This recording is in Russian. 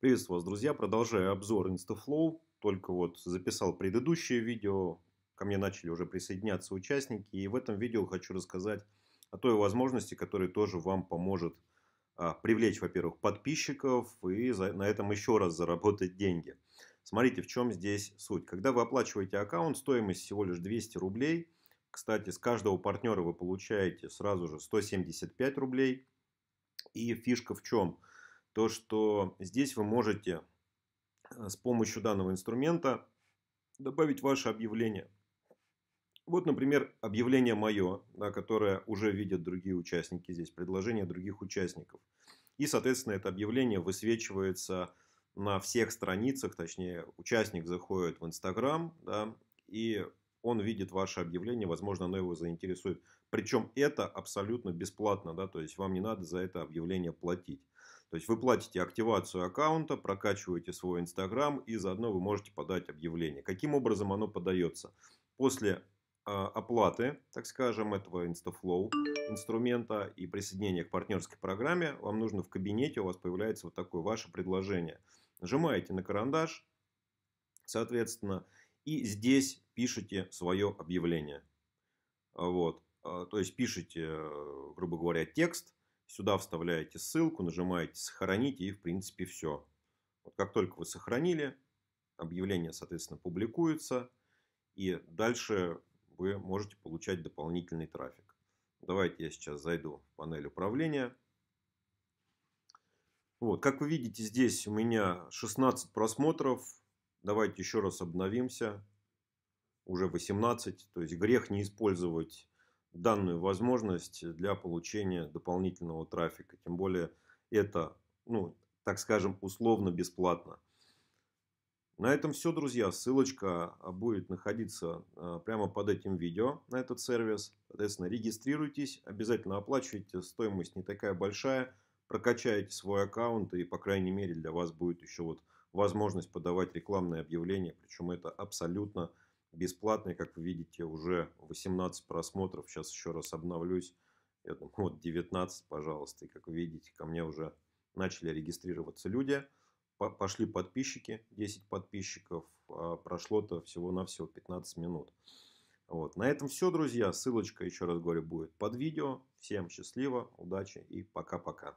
Приветствую вас, друзья! Продолжаю обзор InstaFlow. Только вот записал предыдущее видео, ко мне начали уже присоединяться участники. И в этом видео хочу рассказать о той возможности, которая тоже вам поможет а, привлечь, во-первых, подписчиков и за, на этом еще раз заработать деньги. Смотрите, в чем здесь суть. Когда вы оплачиваете аккаунт, стоимость всего лишь 200 рублей. Кстати, с каждого партнера вы получаете сразу же 175 рублей. И фишка в чем – то что здесь вы можете э, с помощью данного инструмента добавить ваше объявление. Вот, например, объявление мое, да, которое уже видят другие участники здесь, предложение других участников. И, соответственно, это объявление высвечивается на всех страницах, точнее, участник заходит в Инстаграм, да, и он видит ваше объявление, возможно, оно его заинтересует. Причем это абсолютно бесплатно, да, то есть вам не надо за это объявление платить. То есть вы платите активацию аккаунта, прокачиваете свой Инстаграм и заодно вы можете подать объявление. Каким образом оно подается? После а, оплаты, так скажем, этого Инстафлоу инструмента и присоединения к партнерской программе, вам нужно в кабинете, у вас появляется вот такое ваше предложение. Нажимаете на карандаш, соответственно, и здесь пишете свое объявление. А, вот. А, то есть пишете, э, грубо говоря, текст, сюда вставляете ссылку, нажимаете «Сохранить» и, в принципе, все. Вот как только вы сохранили, объявление, соответственно, публикуется, и дальше вы можете получать дополнительный трафик. Давайте я сейчас зайду в панель управления. Вот, как вы видите, здесь у меня 16 просмотров. Давайте еще раз обновимся уже 18, то есть грех не использовать данную возможность для получения дополнительного трафика. Тем более это, ну, так скажем, условно бесплатно. На этом все, друзья. Ссылочка а, будет находиться а, прямо под этим видео на этот сервис. Соответственно, регистрируйтесь, обязательно оплачивайте. Стоимость не такая большая. Прокачайте свой аккаунт и, по крайней мере, для вас будет еще вот возможность подавать рекламные объявления. Причем это абсолютно бесплатно бесплатный, как вы видите, уже 18 просмотров. Сейчас еще раз обновлюсь. Я думаю, вот 19, пожалуйста. И как вы видите, ко мне уже начали регистрироваться люди. Пошли подписчики, 10 подписчиков. А Прошло-то всего-навсего 15 минут. Вот. На этом все, друзья. Ссылочка, еще раз говорю, будет под видео. Всем счастливо, удачи и пока-пока.